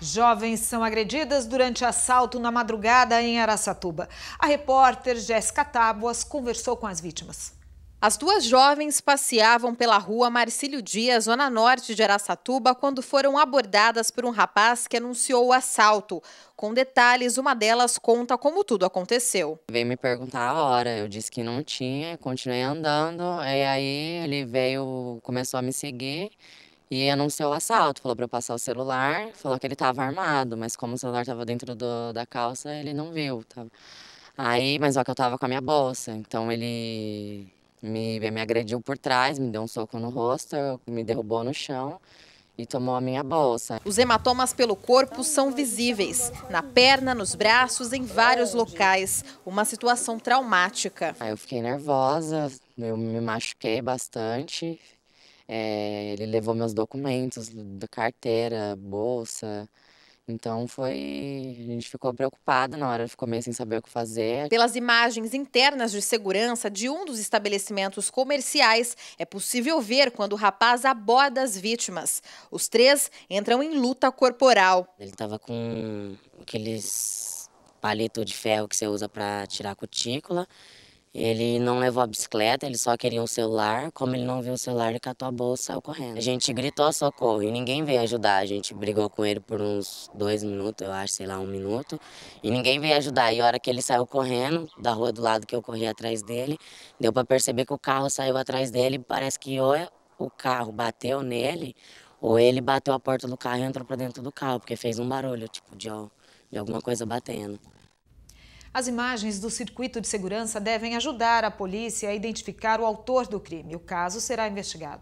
Jovens são agredidas durante assalto na madrugada em Araçatuba. A repórter Jéssica Tábuas conversou com as vítimas. As duas jovens passeavam pela rua Marcílio Dias, zona norte de Araçatuba, quando foram abordadas por um rapaz que anunciou o assalto. Com detalhes, uma delas conta como tudo aconteceu. Veio me perguntar a hora, eu disse que não tinha, continuei andando, e aí ele veio, começou a me seguir e anunciou o assalto, falou para eu passar o celular, falou que ele estava armado, mas como o celular estava dentro do, da calça, ele não viu. Tava... Tá? Aí, mas só que eu estava com a minha bolsa, então ele me, me agrediu por trás, me deu um soco no rosto, me derrubou no chão e tomou a minha bolsa. Os hematomas pelo corpo são visíveis, na perna, nos braços, em vários locais. Uma situação traumática. Aí eu fiquei nervosa, eu me machuquei bastante, é, ele levou meus documentos da carteira, bolsa. Então foi. A gente ficou preocupada na hora, ficou meio sem saber o que fazer. Pelas imagens internas de segurança de um dos estabelecimentos comerciais, é possível ver quando o rapaz aborda as vítimas. Os três entram em luta corporal. Ele estava com aqueles palito de ferro que você usa para tirar a cutícula ele não levou a bicicleta, ele só queria um celular. Como ele não viu o celular, ele catou a bolsa e saiu correndo. A gente gritou socorro e ninguém veio ajudar. A gente brigou com ele por uns dois minutos, eu acho, sei lá, um minuto. E ninguém veio ajudar. E a hora que ele saiu correndo, da rua do lado que eu corri atrás dele, deu para perceber que o carro saiu atrás dele. Parece que ou o carro bateu nele, ou ele bateu a porta do carro e entrou para dentro do carro, porque fez um barulho, tipo, de, de alguma coisa batendo. As imagens do circuito de segurança devem ajudar a polícia a identificar o autor do crime. O caso será investigado.